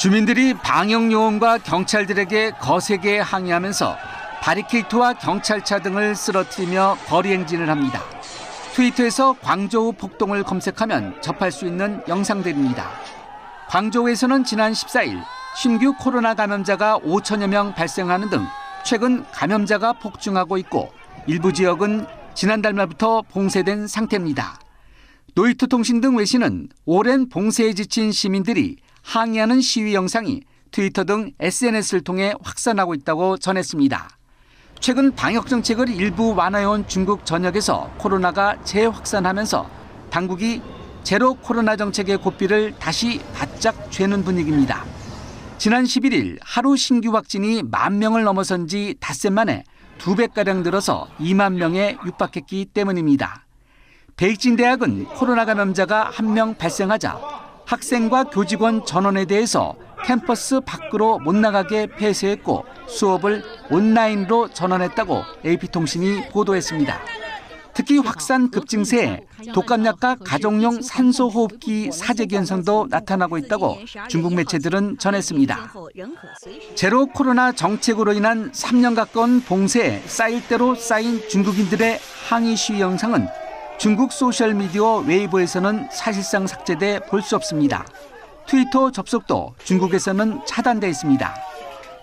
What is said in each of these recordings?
주민들이 방역요원과 경찰들에게 거세게 항의하면서 바리케이트와 경찰차 등을 쓰러뜨리며 거리 행진을 합니다. 트위터에서 광저우 폭동을 검색하면 접할 수 있는 영상들입니다. 광저우에서는 지난 14일 신규 코로나 감염자가 5천여 명 발생하는 등 최근 감염자가 폭증하고 있고 일부 지역은 지난달 말부터 봉쇄된 상태입니다. 노이트 통신 등 외신은 오랜 봉쇄에 지친 시민들이 항의하는 시위 영상이 트위터 등 SNS를 통해 확산하고 있다고 전했습니다. 최근 방역 정책을 일부 완화해온 중국 전역에서 코로나가 재확산하면서 당국이 제로 코로나 정책의 고삐를 다시 바짝 죄는 분위기입니다. 지난 11일 하루 신규 확진이 만 명을 넘어선 지 닷새 만에 두 배가량 늘어서 2만 명에 육박했기 때문입니다. 베이징 대학은 코로나 감염자가 한 명 발생하자 학생과 교직원 전원에 대해서 캠퍼스 밖으로 못 나가게 폐쇄했고 수업을 온라인으로 전환했다고 AP통신이 보도했습니다. 특히 확산 급증세에 독감약과 가정용 산소호흡기 사재 현상도 나타나고 있다고 중국 매체들은 전했습니다. 제로 코로나 정책으로 인한 3년 가까운 봉쇄에 쌓일 대로 쌓인 중국인들의 항의 시위 영상은 중국 소셜미디어 웨이버에서는 사실상 삭제돼 볼 수 없습니다. 트위터 접속도 중국에서는 차단돼 있습니다.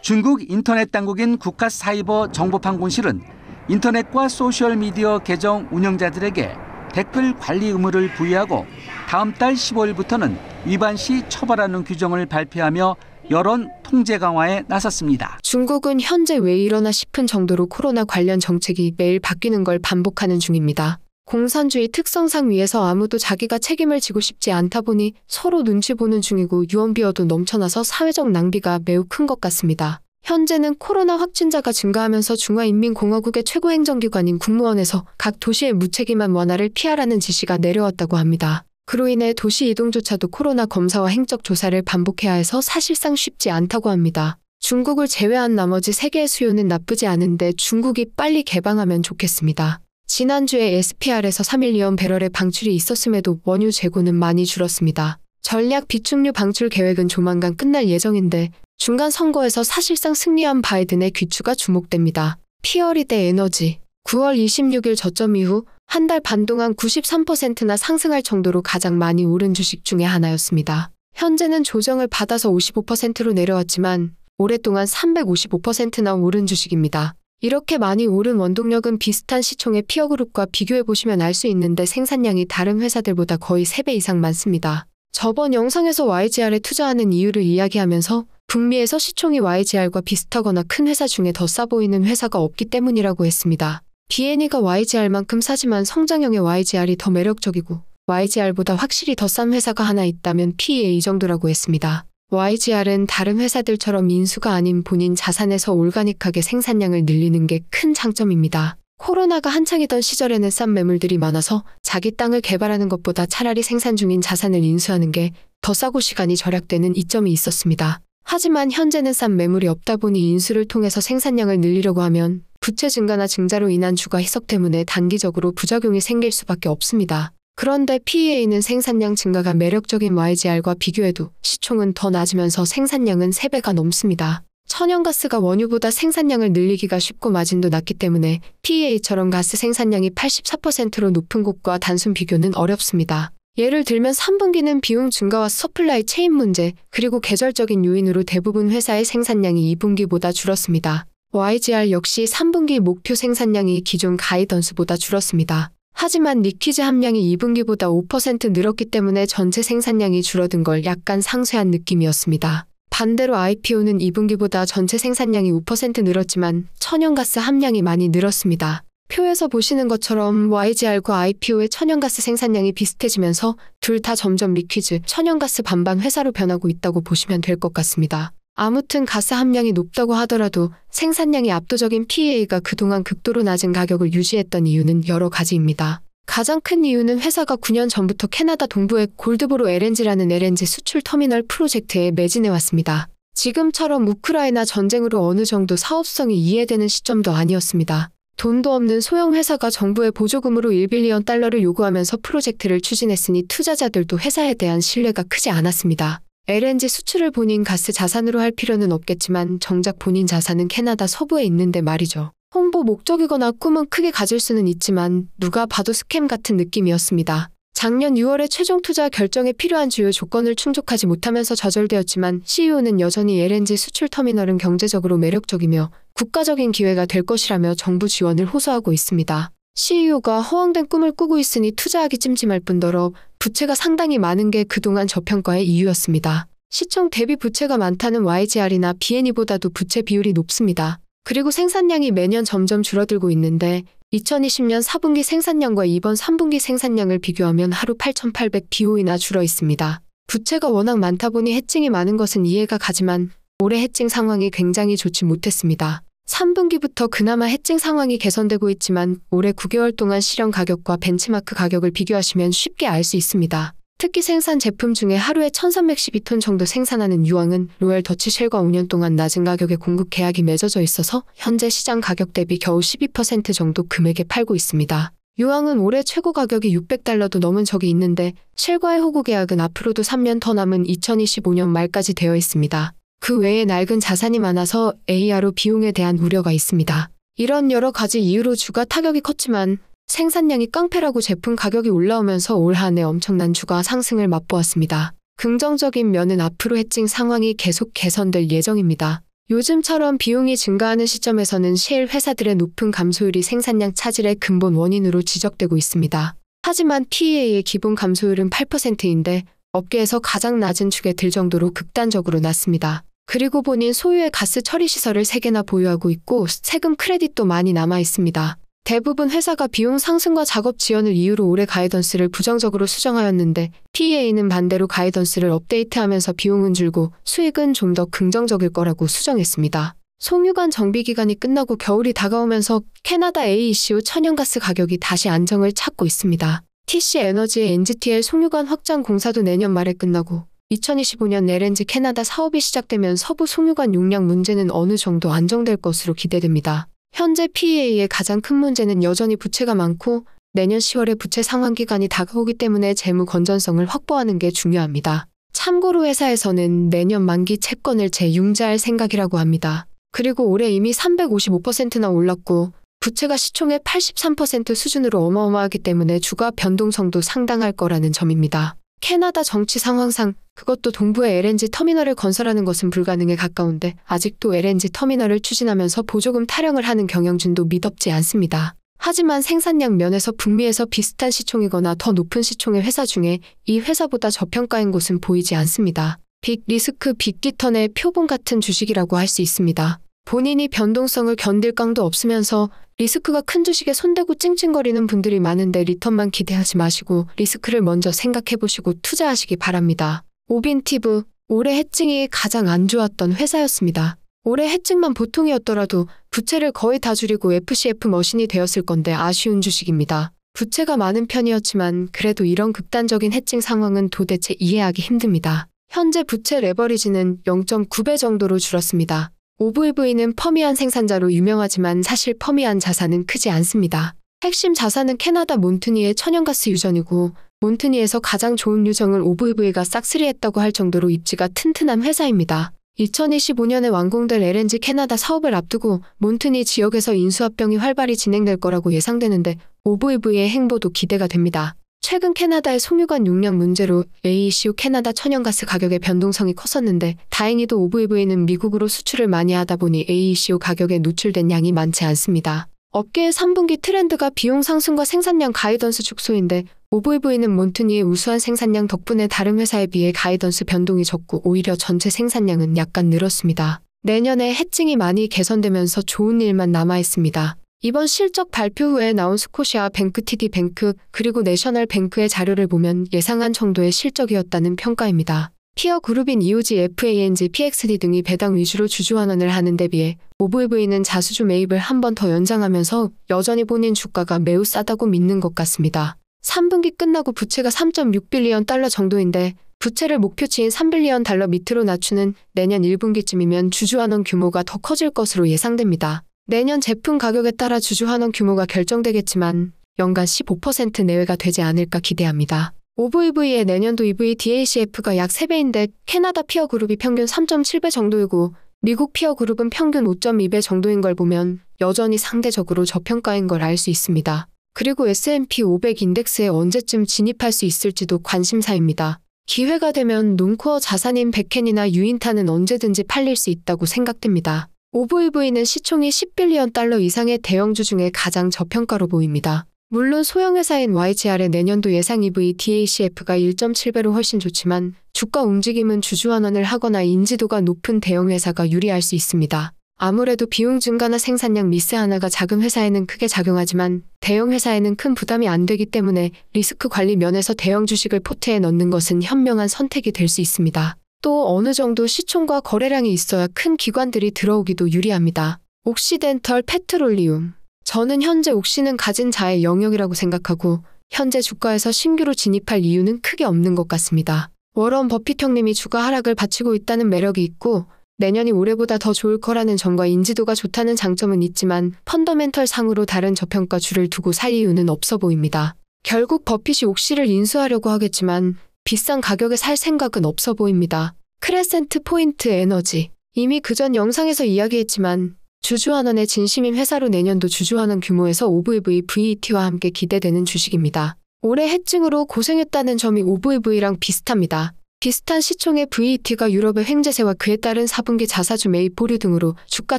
중국 인터넷 당국인 국가사이버정보판공실은 인터넷과 소셜미디어 계정 운영자들에게 댓글 관리 의무를 부여하고 다음 달 15일부터는 위반 시 처벌하는 규정을 발표하며 여론 통제 강화에 나섰습니다. 중국은 현재 왜 이러나 싶은 정도로 코로나 관련 정책이 매일 바뀌는 걸 반복하는 중입니다. 공산주의 특성상 위에서 아무도 자기가 책임을 지고 싶지 않다 보니 서로 눈치 보는 중이고 유언비어도 넘쳐나서 사회적 낭비가 매우 큰 것 같습니다. 현재는 코로나 확진자가 증가하면서 중화인민공화국의 최고 행정기관인 국무원에서 각 도시의 무책임한 완화를 피하라는 지시가 내려왔다고 합니다. 그로 인해 도시 이동조차도 코로나 검사와 행적 조사를 반복해야 해서 사실상 쉽지 않다고 합니다. 중국을 제외한 나머지 세계의 수요는 나쁘지 않은데 중국이 빨리 개방하면 좋겠습니다. 지난주에 SPR에서 3일리온 배럴의 방출이 있었음에도 원유 재고는 많이 줄었습니다. 전략 비축류 방출 계획은 조만간 끝날 예정인데 중간 선거에서 사실상 승리한 바이든의 귀추가 주목됩니다. 피어리대 에너지 9월 26일 저점 이후 한 달 반 동안 93%나 상승할 정도로 가장 많이 오른 주식 중에 하나였습니다. 현재는 조정을 받아서 55%로 내려왔지만 오랫동안 355%나 오른 주식입니다. 이렇게 많이 오른 원동력은 비슷한 시총의 피어그룹과 비교해보시면 알 수 있는데 생산량이 다른 회사들보다 거의 3배 이상 많습니다. 저번 영상에서 YGR에 투자하는 이유를 이야기하면서 북미에서 시총이 YGR과 비슷하거나 큰 회사 중에 더 싸 보이는 회사가 없기 때문이라고 했습니다. BNE가 YGR만큼 싸지만 성장형의 YGR이 더 매력적이고 YGR보다 확실히 더 싼 회사가 하나 있다면 PE의 이 정도라고 했습니다. YGR은 다른 회사들처럼 인수가 아닌 본인 자산에서 올가닉하게 생산량을 늘리는 게 큰 장점입니다. 코로나가 한창이던 시절에는 싼 매물들이 많아서 자기 땅을 개발하는 것보다 차라리 생산 중인 자산을 인수하는 게 더 싸고 시간이 절약되는 이점이 있었습니다. 하지만 현재는 싼 매물이 없다 보니 인수를 통해서 생산량을 늘리려고 하면 부채 증가나 증자로 인한 주가 희석 때문에 단기적으로 부작용이 생길 수밖에 없습니다. 그런데 PEA는 생산량 증가가 매력적인 YGR과 비교해도 시총은 더 낮으면서 생산량은 3배가 넘습니다. 천연가스가 원유보다 생산량을 늘리기가 쉽고 마진도 낮기 때문에 PEA처럼 가스 생산량이 84%로 높은 곳과 단순 비교는 어렵습니다. 예를 들면 3분기는 비용 증가와 서플라이 체인 문제, 그리고 계절적인 요인으로 대부분 회사의 생산량이 2분기보다 줄었습니다. YGR 역시 3분기 목표 생산량이 기존 가이던스보다 줄었습니다. 하지만 리퀴즈 함량이 2분기보다 5% 늘었기 때문에 전체 생산량이 줄어든 걸 약간 상쇄한 느낌이었습니다. 반대로 IPO는 2분기보다 전체 생산량이 5% 늘었지만 천연가스 함량이 많이 늘었습니다. 표에서 보시는 것처럼 YGR과 IPO의 천연가스 생산량이 비슷해지면서 둘 다 점점 리퀴즈, 천연가스 반반 회사로 변하고 있다고 보시면 될 것 같습니다. 아무튼 가스 함량이 높다고 하더라도 생산량이 압도적인 PA가 그동안 극도로 낮은 가격을 유지했던 이유는 여러 가지입니다. 가장 큰 이유는 회사가 9년 전부터 캐나다 동부의 골드보로 LNG라는 LNG 수출 터미널 프로젝트에 매진해왔습니다. 지금처럼 우크라이나 전쟁으로 어느 정도 사업성이 이해되는 시점도 아니었습니다. 돈도 없는 소형 회사가 정부의 보조금으로 1빌리언 달러를 요구하면서 프로젝트를 추진했으니 투자자들도 회사에 대한 신뢰가 크지 않았습니다. LNG 수출을 본인 가스 자산으로 할 필요는 없겠지만 정작 본인 자산은 캐나다 서부에 있는데 말이죠. 홍보 목적이거나 꿈은 크게 가질 수는 있지만 누가 봐도 스캠 같은 느낌이었습니다. 작년 6월에 최종 투자 결정에 필요한 주요 조건을 충족하지 못하면서 좌절되었지만 CEO는 여전히 LNG 수출 터미널은 경제적으로 매력적이며 국가적인 기회가 될 것이라며 정부 지원을 호소하고 있습니다. CEO가 허황된 꿈을 꾸고 있으니 투자하기 찜찜할 뿐더러 부채가 상당히 많은 게 그동안 저평가의 이유였습니다. 시청 대비 부채가 많다는 YGR이나 BNE보다도 부채 비율이 높습니다. 그리고 생산량이 매년 점점 줄어들고 있는데 2020년 4분기 생산량과 이번 3분기 생산량을 비교하면 하루 8,800BO이나 줄어 있습니다. 부채가 워낙 많다 보니 해칭이 많은 것은 이해가 가지만 올해 해칭 상황이 굉장히 좋지 못했습니다. 3분기부터 그나마 해칭 상황이 개선되고 있지만 올해 9개월 동안 실현 가격과 벤치마크 가격을 비교하시면 쉽게 알 수 있습니다. 특히 생산 제품 중에 하루에 1312톤 정도 생산하는 유황은 로얄 더치쉘과 5년 동안 낮은 가격에 공급 계약이 맺어져 있어서 현재 시장 가격 대비 겨우 12% 정도 금액에 팔고 있습니다. 유황은 올해 최고 가격이 600달러도 넘은 적이 있는데 쉘과의 호구 계약은 앞으로도 3년 더 남은 2025년 말까지 되어 있습니다. 그 외에 낡은 자산이 많아서 AR로 비용에 대한 우려가 있습니다. 이런 여러 가지 이유로 주가 타격이 컸지만 생산량이 깡패라고 제품 가격이 올라오면서 올 한 해 엄청난 주가 상승을 맛보았습니다. 긍정적인 면은 앞으로 해칭 상황이 계속 개선될 예정입니다. 요즘처럼 비용이 증가하는 시점에서는 셰 회사들의 높은 감소율이 생산량 차질의 근본 원인으로 지적되고 있습니다. 하지만 PA의 기본 감소율은 8%인데 업계에서 가장 낮은 축에 들 정도로 극단적으로 낮습니다. 그리고 본인 소유의 가스 처리 시설을 3개나 보유하고 있고 세금 크레딧도 많이 남아 있습니다. 대부분 회사가 비용 상승과 작업 지연을 이유로 올해 가이던스를 부정적으로 수정하였는데 p a 는 반대로 가이던스를 업데이트하면서 비용은 줄고 수익은 좀 더 긍정적일 거라고 수정했습니다. 송유관 정비기간이 끝나고 겨울이 다가오면서 캐나다 AECO 천연가스 가격이 다시 안정을 찾고 있습니다. TC 에너지의 NGTL 송유관 확장 공사도 내년 말에 끝나고 2025년 LNG 캐나다 사업이 시작되면 서부 송유관 용량 문제는 어느 정도 안정될 것으로 기대됩니다. 현재 PEA의 가장 큰 문제는 여전히 부채가 많고 내년 10월에 부채 상환 기간이 다가오기 때문에 재무 건전성을 확보하는 게 중요합니다. 참고로 회사에서는 내년 만기 채권을 재융자할 생각이라고 합니다. 그리고 올해 이미 355%나 올랐고 부채가 시총의 83% 수준으로 어마어마하기 때문에 주가 변동성도 상당할 거라는 점입니다. 캐나다 정치 상황상 그것도 동부의 LNG 터미널을 건설하는 것은 불가능에 가까운데 아직도 LNG 터미널을 추진하면서 보조금 타령을 하는 경영진도 미덥지 않습니다. 하지만 생산량 면에서 북미에서 비슷한 시총이거나 더 높은 시총의 회사 중에 이 회사보다 저평가인 곳은 보이지 않습니다. 빅 리스크 빅리턴의 표본 같은 주식이라고 할 수 있습니다. 본인이 변동성을 견딜 강도 없으면서 리스크가 큰 주식에 손대고 찡찡거리는 분들이 많은데 리턴만 기대하지 마시고 리스크를 먼저 생각해보시고 투자하시기 바랍니다. 오빈티브, 올해 해칭이 가장 안 좋았던 회사였습니다. 올해 해칭만 보통이었더라도 부채를 거의 다 줄이고 FCF 머신이 되었을 건데 아쉬운 주식입니다. 부채가 많은 편이었지만 그래도 이런 극단적인 해칭 상황은 도대체 이해하기 힘듭니다. 현재 부채 레버리지는 0.9배 정도로 줄었습니다. o 브 v 는 펌이안 생산자로 유명하지만 사실 펌이안 자산은 크지 않습니다. 핵심 자산은 캐나다 몬트니의 천연가스 유전이고 몬트니에서 가장 좋은 유정을 o 브 v 가 싹쓸이했다고 할 정도로 입지가 튼튼한 회사입니다. 2025년에 완공될 LNG 캐나다 사업을 앞두고 몬트니 지역에서 인수합병이 활발히 진행될 거라고 예상되는데 o 브 v 의 행보도 기대가 됩니다. 최근 캐나다의 송유관 용량 문제로 AECO 캐나다 천연가스 가격의 변동성이 컸었는데 다행히도 o v 이브이는 미국으로 수출을 많이 하다 보니 AECO 가격에 노출된 양이 많지 않습니다. 업계의 3분기 트렌드가 비용 상승과 생산량 가이던스 축소인데 o v 이브는 몬트니의 우수한 생산량 덕분에 다른 회사에 비해 가이던스 변동이 적고 오히려 전체 생산량은 약간 늘었습니다. 내년에 해칭이 많이 개선되면서 좋은 일만 남아있습니다. 이번 실적 발표 후에 나온 스코시아 뱅크 t 디 뱅크 그리고 내셔널 뱅크의 자료를 보면 예상한 정도의 실적이었다는 평가입니다. 피어 그룹인 EOG, FANG, PXD 등이 배당 위주로 주주 환원을 하는 데 비해 OVV는 자수주 매입을 한 번 더 연장하면서 여전히 본인 주가가 매우 싸다고 믿는 것 같습니다. 3분기 끝나고 부채가 3.6빌리언 달러 정도인데 부채를 목표치인 3빌리언 달러 밑으로 낮추는 내년 1분기쯤이면 주주 환원 규모가 더 커질 것으로 예상됩니다. 내년 제품 가격에 따라 주주환원 규모가 결정되겠지만 연간 15% 내외가 되지 않을까 기대합니다. OVV의 내년도 EV DACF가 약 3배인데 캐나다 피어 그룹이 평균 3.7배 정도이고 미국 피어 그룹은 평균 5.2배 정도인 걸 보면 여전히 상대적으로 저평가인 걸 알 수 있습니다. 그리고 S&P 500 인덱스에 언제쯤 진입할 수 있을지도 관심사입니다. 기회가 되면 논코어 자산인 백캔이나 유인타는 언제든지 팔릴 수 있다고 생각됩니다. OVV는 시총이 10빌리언 달러 이상의 대형주 중에 가장 저평가로 보입니다. 물론 소형회사인 YGR의 내년도 예상 EV DACF가 1.7배로 훨씬 좋지만 주가 움직임은 주주환원을 하거나 인지도가 높은 대형회사가 유리할 수 있습니다. 아무래도 비용 증가나 생산량 미스 하나가 작은 회사에는 크게 작용하지만 대형 회사에는 큰 부담이 안 되기 때문에 리스크 관리 면에서 대형 주식을 포트에 넣는 것은 현명한 선택이 될 수 있습니다. 또 어느 정도 시총과 거래량이 있어야 큰 기관들이 들어오기도 유리합니다. 옥시덴털 페트롤리움. 저는 현재 옥시는 가진 자의 영역이라고 생각하고 현재 주가에서 신규로 진입할 이유는 크게 없는 것 같습니다. 워런 버핏 형님이 주가 하락을 바치고 있다는 매력이 있고 내년이 올해보다 더 좋을 거라는 점과 인지도가 좋다는 장점은 있지만 펀더멘털 상으로 다른 저평가 주를 두고 살 이유는 없어 보입니다. 결국 버핏이 옥시를 인수하려고 하겠지만 비싼 가격에 살 생각은 없어 보입니다. 크레센트 포인트 에너지. 이미 그전 영상에서 이야기했지만 주주환원의 진심인 회사로 내년도 주주환원 규모에서 OVV VET와 함께 기대되는 주식입니다. 올해 해증으로 고생했다는 점이 OVV랑 비슷합니다. 비슷한 시총의 VET가 유럽의 횡재세와 그에 따른 4분기 자사주 매입 보류 등으로 주가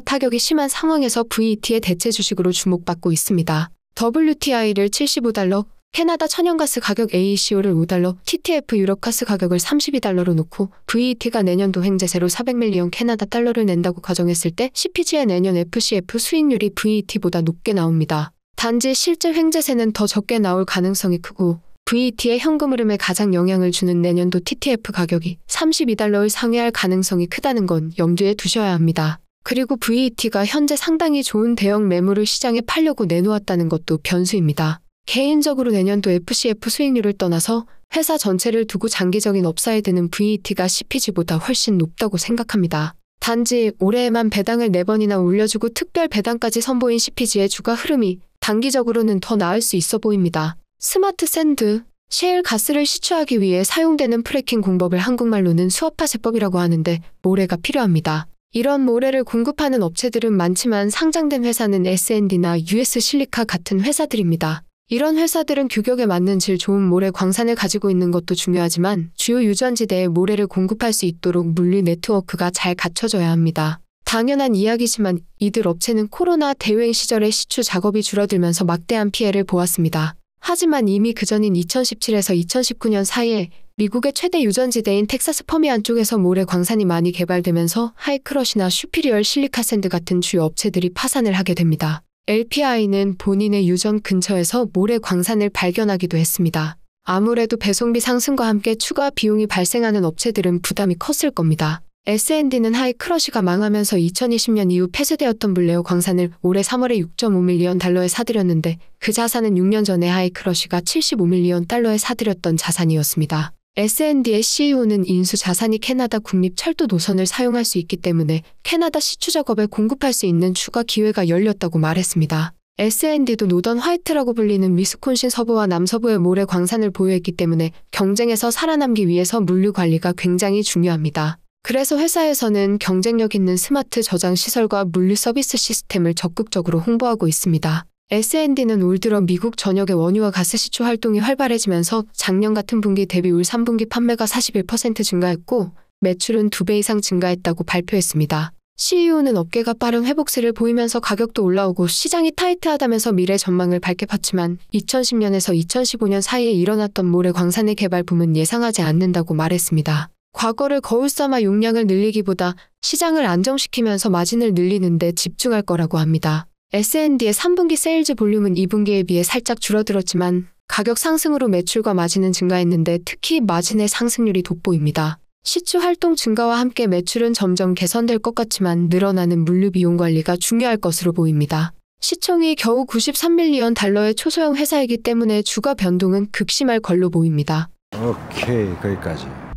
타격이 심한 상황에서 VET의 대체 주식으로 주목받고 있습니다. WTI를 75달러, 캐나다 천연가스 가격 AECO를 5달러, TTF 유럽가스 가격을 32달러로 놓고 VET가 내년도 횡재세로 400밀리언 캐나다 달러를 낸다고 가정했을 때 CPG의 내년 FCF 수익률이 VET보다 높게 나옵니다. 단지 실제 횡재세는 더 적게 나올 가능성이 크고 VET의 현금 흐름에 가장 영향을 주는 내년도 TTF 가격이 32달러를 상회할 가능성이 크다는 건 염두에 두셔야 합니다. 그리고 VET가 현재 상당히 좋은 대형 매물을 시장에 팔려고 내놓았다는 것도 변수입니다. 개인적으로 내년도 FCF 수익률을 떠나서 회사 전체를 두고 장기적인 업사에 드는 VET가 CPG보다 훨씬 높다고 생각합니다. 단지 올해에만 배당을 4번이나 올려주고 특별 배당까지 선보인 CPG의 주가 흐름이 단기적으로는 더 나을 수 있어 보입니다. 스마트 샌드, 셰일 가스를 시추하기 위해 사용되는 프레킹 공법을 한국말로는 수압화제법이라고 하는데 모래가 필요합니다. 이런 모래를 공급하는 업체들은 많지만 상장된 회사는 S&D나 US 실리카 같은 회사들입니다. 이런 회사들은 규격에 맞는 질 좋은 모래 광산을 가지고 있는 것도 중요하지만 주요 유전지대에 모래를 공급할 수 있도록 물리 네트워크가 잘 갖춰져야 합니다. 당연한 이야기지만 이들 업체는 코로나 대유행 시절에 시추 작업이 줄어들면서 막대한 피해를 보았습니다. 하지만 이미 그전인 2017에서 2019년 사이에 미국의 최대 유전지대인 텍사스 퍼미안 쪽에서 모래 광산이 많이 개발되면서 하이크러시나 슈피리얼 실리카샌드 같은 주요 업체들이 파산을 하게 됩니다. LPI는 본인의 유전 근처에서 모래 광산을 발견하기도 했습니다. 아무래도 배송비 상승과 함께 추가 비용이 발생하는 업체들은 부담이 컸을 겁니다. S&D는 하이크러쉬가 망하면서 2020년 이후 폐쇄되었던 블레오 광산을 올해 3월에 6.5밀리언 달러에 사들였는데 그 자산은 6년 전에 하이크러쉬가 75밀리언 달러에 사들였던 자산이었습니다. S&D의 CEO는 인수 자산이 캐나다 국립 철도 노선을 사용할 수 있기 때문에 캐나다 시추 작업에 공급할 수 있는 추가 기회가 열렸다고 말했습니다. S&D도 노던 화이트라고 불리는 위스콘신 서부와 남서부의 모래 광산을 보유했기 때문에 경쟁에서 살아남기 위해서 물류 관리가 굉장히 중요합니다. 그래서 회사에서는 경쟁력 있는 스마트 저장 시설과 물류 서비스 시스템을 적극적으로 홍보하고 있습니다. S&D는 올 들어 미국 전역의 원유와 가스시추 활동이 활발해지면서 작년 같은 분기 대비 올 3분기 판매가 41% 증가했고 매출은 2배 이상 증가했다고 발표했습니다. CEO는 업계가 빠른 회복세를 보이면서 가격도 올라오고 시장이 타이트하다면서 미래 전망을 밝게 봤지만 2010년에서 2015년 사이에 일어났던 모래광산의 개발 붐은 예상하지 않는다고 말했습니다. 과거를 거울삼아 용량을 늘리기보다 시장을 안정시키면서 마진을 늘리는 데 집중할 거라고 합니다. S&D의 3분기 세일즈 볼륨은 2분기에 비해 살짝 줄어들었지만 가격 상승으로 매출과 마진은 증가했는데 특히 마진의 상승률이 돋보입니다. 시추 활동 증가와 함께 매출은 점점 개선될 것 같지만 늘어나는 물류 비용 관리가 중요할 것으로 보입니다. 시총이 겨우 93밀리언 달러의 초소형 회사이기 때문에 주가 변동은 극심할 걸로 보입니다. 오케이, 거기까지.